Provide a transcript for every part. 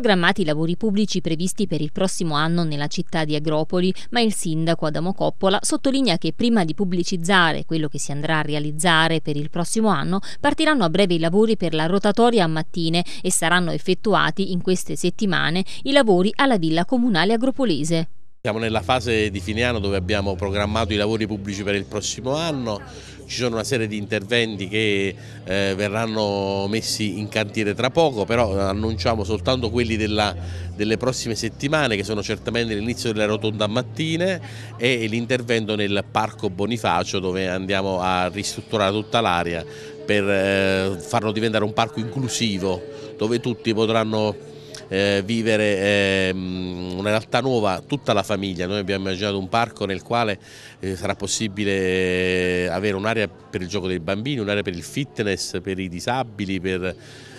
programmati i lavori pubblici previsti per il prossimo anno nella città di Agropoli, ma il sindaco Adamo Coppola sottolinea che prima di pubblicizzare quello che si andrà a realizzare per il prossimo anno, partiranno a breve i lavori per la rotatoria a mattine e saranno effettuati in queste settimane i lavori alla villa comunale agropolese. Siamo nella fase di fine anno dove abbiamo programmato i lavori pubblici per il prossimo anno, ci sono una serie di interventi che eh, verranno messi in cantiere tra poco, però annunciamo soltanto quelli della, delle prossime settimane che sono certamente l'inizio della rotonda a mattine e l'intervento nel Parco Bonifacio dove andiamo a ristrutturare tutta l'area per eh, farlo diventare un parco inclusivo dove tutti potranno eh, vivere eh, una realtà nuova, tutta la famiglia. Noi abbiamo immaginato un parco nel quale eh, sarà possibile eh, avere un'area per il gioco dei bambini, un'area per il fitness, per i disabili, per...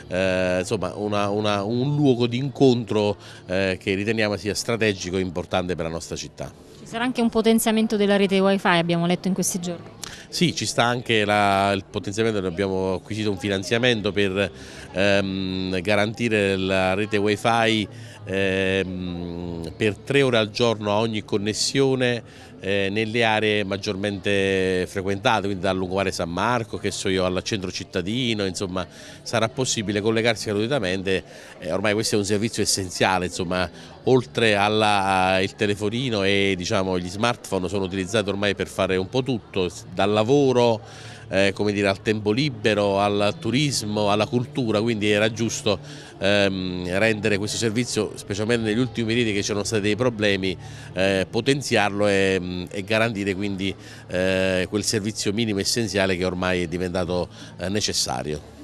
Eh, insomma una, una, un luogo di incontro eh, che riteniamo sia strategico e importante per la nostra città. Ci sarà anche un potenziamento della rete wifi abbiamo letto in questi giorni. Sì, ci sta anche la, il potenziamento, abbiamo acquisito un finanziamento per ehm, garantire la rete wifi ehm, per tre ore al giorno a ogni connessione eh, nelle aree maggiormente frequentate, quindi dal lungomare San Marco, che so io, al centro cittadino, insomma sarà possibile collegarsi gratuitamente, eh, ormai questo è un servizio essenziale, insomma oltre al telefonino e diciamo, gli smartphone sono utilizzati ormai per fare un po' tutto, dal lavoro eh, dire, al tempo libero, al turismo, alla cultura, quindi era giusto ehm, rendere questo servizio, specialmente negli ultimi periodi che ci sono stati dei problemi, eh, potenziarlo e, e, garantire quindi eh, quel servizio minimo essenziale che ormai è diventato eh, necessario.